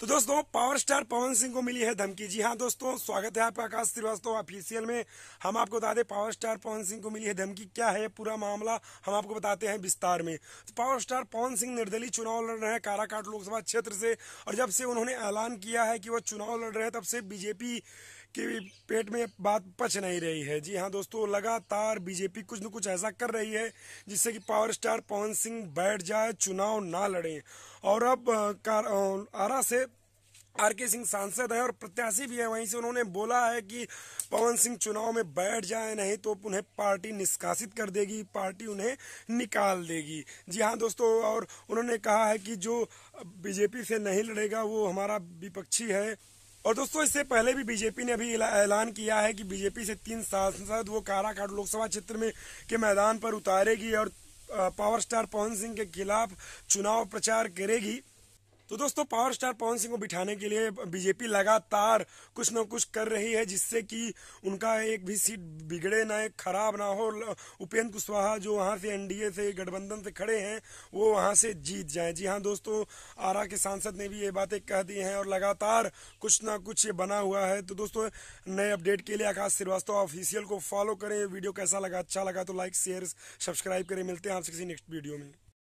तो दोस्तों power star पवन सिंह को मिली है धमकी जी हाँ दोस्तों स्वागत है आपका आकाश श्रीवास्तव ऑफिशियल में हम आपको बता दें पावर स्टार पवन सिंह को मिली है धमकी क्या है पूरा मामला हम आपको बताते हैं विस्तार में तो पावर स्टार पवन सिंह निर्दलीय चुनाव लड़ रहे हैं काराकाट लोकसभा क्षेत्र से और जब से उन्होंने ऐलान किया है कि वह चुनाव लड़ रहे हैं तब से बीजेपी कि पेट में बात पच नहीं रही है जी हाँ दोस्तों लगातार बीजेपी कुछ न कुछ ऐसा कर रही है जिससे कि पावर स्टार पवन सिंह बैठ जाए चुनाव ना लड़े और अब आरा से आर के सिंह सांसद है और प्रत्याशी भी है वहीं से उन्होंने बोला है कि पवन सिंह चुनाव में बैठ जाए नहीं तो उन्हें पार्टी निष्कासित कर देगी पार्टी उन्हें निकाल देगी जी हाँ दोस्तों और उन्होंने कहा है कि जो बीजेपी से नहीं लड़ेगा वो हमारा विपक्षी है और दोस्तों इससे पहले भी बीजेपी ने अभी ऐलान किया है कि बीजेपी से तीन सांसद वो काराकाट लोकसभा क्षेत्र में के मैदान पर उतारेगी और पावर स्टार पवन सिंह के खिलाफ चुनाव प्रचार करेगी तो दोस्तों पावर स्टार पवन सिंह को बिठाने के लिए बीजेपी लगातार कुछ न कुछ कर रही है जिससे कि उनका एक भी सीट बिगड़े ना खराब ना हो उपेंद्र कुशवाहा जो वहाँ से एनडीए से गठबंधन से खड़े हैं वो वहां से जीत जाए जी हाँ दोस्तों आरा के सांसद ने भी ये बातें कह दी हैं और लगातार कुछ ना कुछ ये बना हुआ है तो दोस्तों नए अपडेट के लिए आकाश श्रीवास्तव ऑफिशियल को फॉलो करें वीडियो कैसा लगा अच्छा लगा तो लाइक शेयर सब्सक्राइब करें मिलते हैं आपसे किसी नेक्स्ट वीडियो में